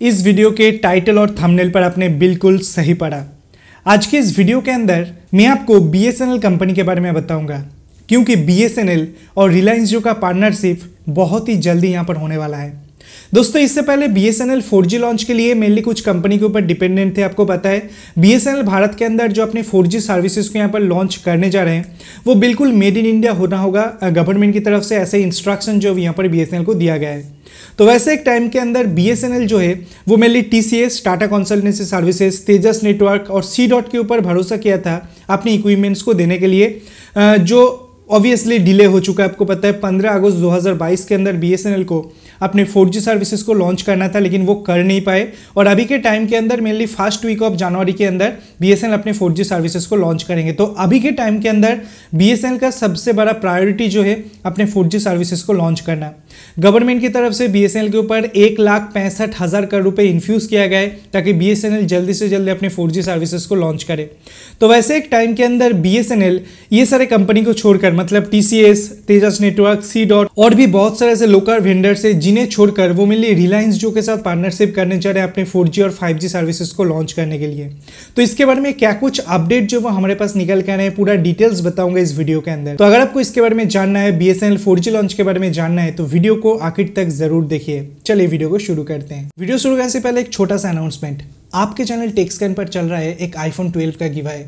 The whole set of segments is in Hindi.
इस वीडियो के टाइटल और थंबनेल पर आपने बिल्कुल सही पढ़ा आज के इस वीडियो के अंदर मैं आपको बी कंपनी के बारे में बताऊंगा क्योंकि बी और रिलायंस जियो का पार्टनरशिप बहुत ही जल्दी यहाँ पर होने वाला है दोस्तों इससे पहले बी एस लॉन्च के लिए मेनली कुछ कंपनी के ऊपर डिपेंडेंट थे आपको पता है बी भारत के अंदर जो अपने फोर सर्विसेज को यहाँ पर लॉन्च करने जा रहे हैं वो बिल्कुल मेड इन इंडिया होना होगा गवर्नमेंट की तरफ से ऐसे इंस्ट्रक्शन जो यहाँ पर बी को दिया गया है तो वैसे एक टाइम के अंदर बी जो है वो mainly T Tata consultancy services Tejas network और सी डॉट के ऊपर भरोसा किया था अपने इक्विपमेंट्स को देने के लिए जो ऑब्वियसली डिले हो चुका है आपको पता है 15 अगस्त 2022 के अंदर बी को अपने 4G सर्विसेज को लॉन्च करना था लेकिन वो कर नहीं पाए और अभी के टाइम के अंदर मेनली फर्स्ट वीक ऑफ जनवरी के अंदर बी अपने 4G सर्विसेज को लॉन्च करेंगे तो अभी के टाइम के अंदर बी का सबसे बड़ा प्रायोरिटी जो है अपने 4G सर्विसेज को लॉन्च करना गवर्नमेंट की तरफ से बी के ऊपर एक लाख पैंसठ हज़ार करोड़ रुपये इन्फ्यूज़ किया गया है ताकि बी जल्दी से जल्दी अपने फोर सर्विसेज को लॉन्च करे तो वैसे एक टाइम के अंदर बी ये सारे कंपनी को छोड़कर मतलब TCS Tejas network C dot और भी बहुत सारे ऐसे लोकल वेंडर्स है जिन्हें छोड़कर वो मिली रिलायंस जो के साथ पार्टनरशिप करने जा रहे हैं अपने फोर और फाइव सर्विसेज को लॉन्च करने के लिए तो इसके बारे में क्या कुछ अपडेट जो वो हमारे पास निकल के आ रहे हैं पूरा डिटेल्स बताऊंगा इस वीडियो के अंदर तो अगर आपको इसके बारे में जानना है बी एस लॉन्च के बारे में जानना है तो वीडियो को आखिर तक जरूर देखिए चलिए वीडियो को शुरू करते हैं वीडियो शुरू करने से पहले एक छोटा सा अनाउंसमेंट आपके चैनल टेक्सकैन पर चल रहा है एक आईफोन 12 का गिवाई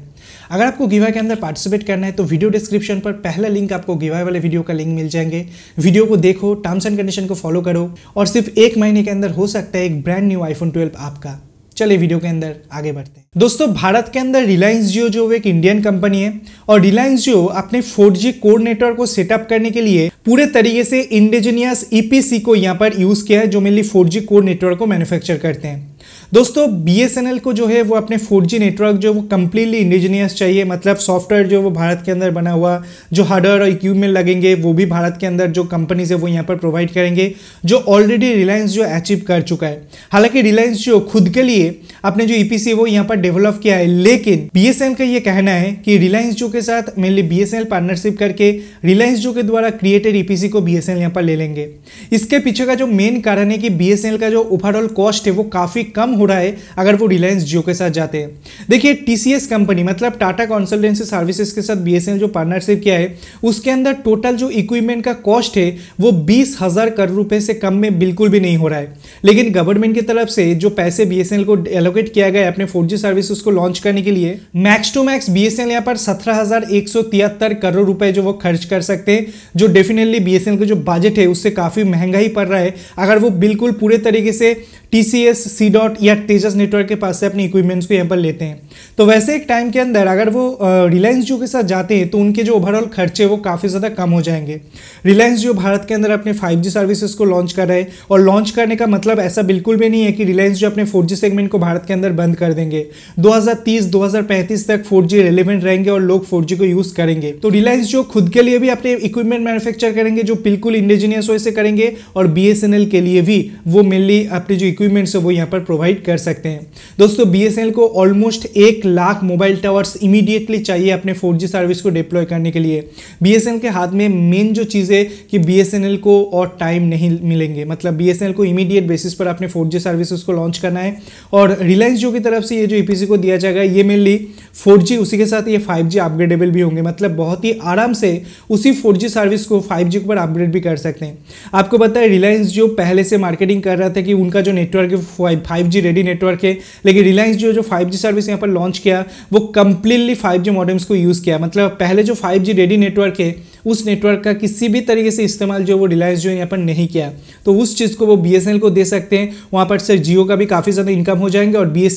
अगर आपको गिवाई के अंदर पार्टिसिपेट करना है तो वीडियो डिस्क्रिप्शन पर पहला लिंक आपको गिवाई वाले वीडियो का लिंक मिल जाएंगे वीडियो को देखो टर्म्स एंड कंडीशन को फॉलो करो और सिर्फ एक महीने के अंदर हो सकता है एक ब्रांड न्यू आईफोन ट्वेल्व आपका चले वीडियो के अंदर आगे बढ़ते हैं दोस्तों भारत के अंदर रिलायंस जियो जो एक इंडियन कंपनी है और रिलायंस जियो अपने 4G कोर नेटवर्क को सेटअप करने के लिए पूरे तरीके से इंडिजिनियस ईपीसी e को यहां पर यूज किया है जो मेनली 4G कोर नेटवर्क को मैन्युफैक्चर करते हैं दोस्तों बीएसएनएल को जो है वो अपने फोर नेटवर्क जो वो कम्प्लीटली इंडिजीनियस चाहिए मतलब सॉफ्टवेयर जो वो भारत के अंदर बना हुआ जो हार्डवेयर और इक्विपमेंट लगेंगे वो भी भारत के अंदर जो कंपनीज है वो यहाँ पर प्रोवाइड करेंगे जो ऑलरेडी रिलायंस जो अचीव कर चुका है हालांकि रिलायंस जो खुद के लिए अपने जो ईपीसी e वो यहाँ पर डेवलप किया है लेकिन बीएसएनएल का ये कहना है कि रिलायंस जो के साथ मेनली बीएसएनएल पार्टनरशिप करके रिलायंस जो के द्वारा क्रिएटेड ईपीसी e को बीएसएनएल यहाँ पर ले लेंगे इसके पीछे का जो मेन कारण है कि बीएसएनएल का जो ओवरऑल कॉस्ट है वो काफ़ी कम हो रहा है अगर वो रिलायंस जियो के साथ जाते हैं देखिए टीसीएस कंपनी मतलब टाटा कंसल्टेंसी सर्विसेज के साथ बीएसएनएल जो पार्टनरशिप किया है उसके अंदर टोटल जो इक्विपमेंट का कॉस्ट है वो बीस हज़ार करोड़ रुपये से कम में बिल्कुल भी नहीं हो रहा है लेकिन गवर्नमेंट की तरफ से जो पैसे बी को एलोकेट किया गया है अपने फोर सर्विस को लॉन्च करने के लिए max to max B S यहाँ पर सत्रह करोड़ रुपए जो वो खर्च कर सकते हैं जो डेफिनेटली बी का जो बजट है उससे काफ़ी महंगा ही पड़ रहा है अगर वो बिल्कुल पूरे तरीके से T C S C dot या तेजस नेटवर्क के पास से अपने इक्विपमेंट्स को यहाँ पर लेते हैं तो वैसे एक टाइम के अंदर अगर वो रिलायंस जियो के साथ जाते हैं तो उनके जो ओवरऑल खर्चे वो काफ़ी ज़्यादा कम हो जाएंगे रिलायंस जियो भारत के अंदर अपने फाइव सर्विसेज को लॉन्च कर रहे हैं और लॉन्च करने का मतलब ऐसा बिल्कुल भी नहीं है कि रिलायंस जो अपने फोर सेगमेंट को भारत के अंदर बंद कर देंगे दो हज़ार तक फोर रिलेवेंट रहेंगे और लोग फोर को यूज़ करेंगे तो रिलायंस जो खुद के लिए भी अपने इक्विपमेंट मैन्युफैक्चर करेंगे जो बिल्कुल इंडिजीनियस वैसे करेंगे और बी के लिए भी वो मेनली अपने जो इक्विपमेंट्स है वो यहाँ पर प्रोवाइड कैलकुलेट कर सकते हैं दोस्तों बी को ऑलमोस्ट एक लाख मोबाइल टावर्स इमीडिएटली चाहिए अपने फोर सर्विस को डिप्लॉय करने के लिए बी के हाथ में मेन जो चीज़ है कि बी को और टाइम नहीं मिलेंगे मतलब बी को इमीडिएट बेसिस पर अपने फोर जी सर्विस को लॉन्च करना है और रिलायंस जो की तरफ से ये जो ई e को दिया जाएगा ये मेनली फोर उसी के साथ ये फाइव अपग्रेडेबल भी होंगे मतलब बहुत ही आराम से उसी फोर सर्विस को फाइव के ऊपर अपग्रेड भी कर सकते हैं आपको पता है रिलायंस जो पहले से मार्केटिंग कर रहा था कि उनका जो नेटवर्क है फाइव जी रेडी नेटवर्क है लेकिन रिलायंस जो जो फाइव सर्विस यहाँ पर लॉन्च किया वो कम्प्लीटली फाइव जी मॉडम्स को यूज़ किया मतलब पहले जो फाइव रेडी नेटवर्क है उस नेटवर्क का किसी भी तरीके से इस्तेमाल जो वो रिलायंस जो यहाँ पर नहीं किया तो उस चीज़ को वो बी को दे सकते हैं वहाँ पर सर जियो का भी काफ़ी ज़्यादा इनकम हो जाएंगे और बी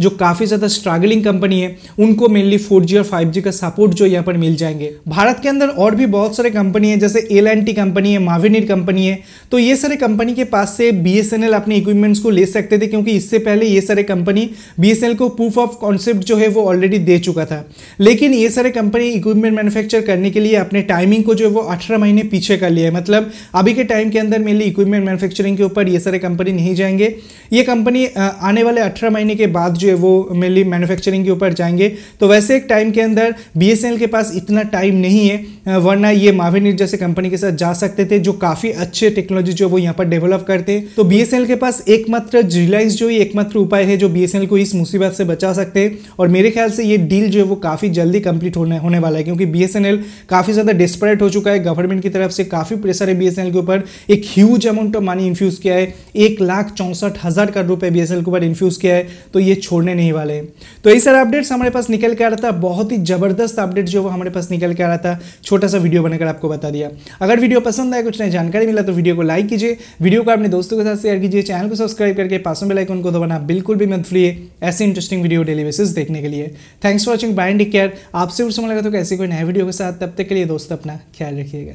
जो काफ़ी ज़्यादा स्ट्रगलिंग कंपनी है उनको मेनली फोर और फाइव का सपोर्ट जो यहाँ पर मिल जाएंगे भारत के अंदर और भी बहुत सारे कंपनी है जैसे एल कंपनी है माविनिर कंपनी है तो ये सारे कंपनी के पास से बी अपने इक्विपमेंट्स को ले सकते थे क्योंकि इससे इससे पहले ये सारे कंपनी बीएसएल को प्रूफ ऑफ कॉन्सेप्ट जो है वो ऑलरेडी दे चुका था लेकिन ये सारे कंपनी इक्विपमेंट मैन्युफैक्चर करने के लिए अपने टाइमिंग को जो है वो अठारह महीने पीछे कर लिया है मतलब अभी के टाइम के अंदर मेनली इक्विपमेंट मैन्युफैक्चरिंग के ऊपर ये सारे कंपनी नहीं जाएंगे ये कंपनी आने वाले अठारह महीने के बाद जो है वो मेनली मैन्युफैक्चरिंग के ऊपर जाएंगे तो वैसे एक टाइम के अंदर बी के पास इतना टाइम नहीं है वरना ये माविनिट जैसे कंपनी के साथ जा सकते थे जो काफ़ी अच्छे टेक्नोलॉजी जो वो यहाँ पर डेवलप करते तो बी के पास एकमात्र रिलायंस जो ये एकमात्र उपाय है जो बी को इस मुसीबत से बचा सकते हैं और मेरे ख्याल से ये डील जो है वो काफ़ी जल्दी कंप्लीट होने होने वाला है क्योंकि बी काफ़ी ज़्यादा डिस्परेट हो चुका है गवर्नमेंट की तरफ से काफ़ी प्रेशर है बी के ऊपर एक huge amount of money infuse किया है एक लाख चौंसठ हज़ार करोड़ रुपए बी के ऊपर इन्फ्यूज़ किया है तो ये छोड़ने नहीं वाले तो ये सारा अपडेट्स हमारे पास निकल के आ रहा था बहुत ही ज़बरदस्त अपडेट जो वो हमारे पास निकल के आ रहा था छोटा सा वीडियो बनाकर आपको बता दिया अगर वीडियो पसंद आए कुछ नई जानकारी मिला तो वीडियो को लाइक कीजिए वीडियो को अपने दोस्तों के साथ शेयर कीजिए चैनल को सब्सक्राइब करके पासों में लाइक उनको दबाना बिल्कुल भी मत फ्री है ऐसे इंटरेस्टिंग वीडियो डेली बेसिस देखने के लिए thanks for watching bye take care आपसे उसमें लगा तो कैसे कोई नया वीडियो के साथ तब तक के लिए दोस्तों अपना ख्याल रखिएगा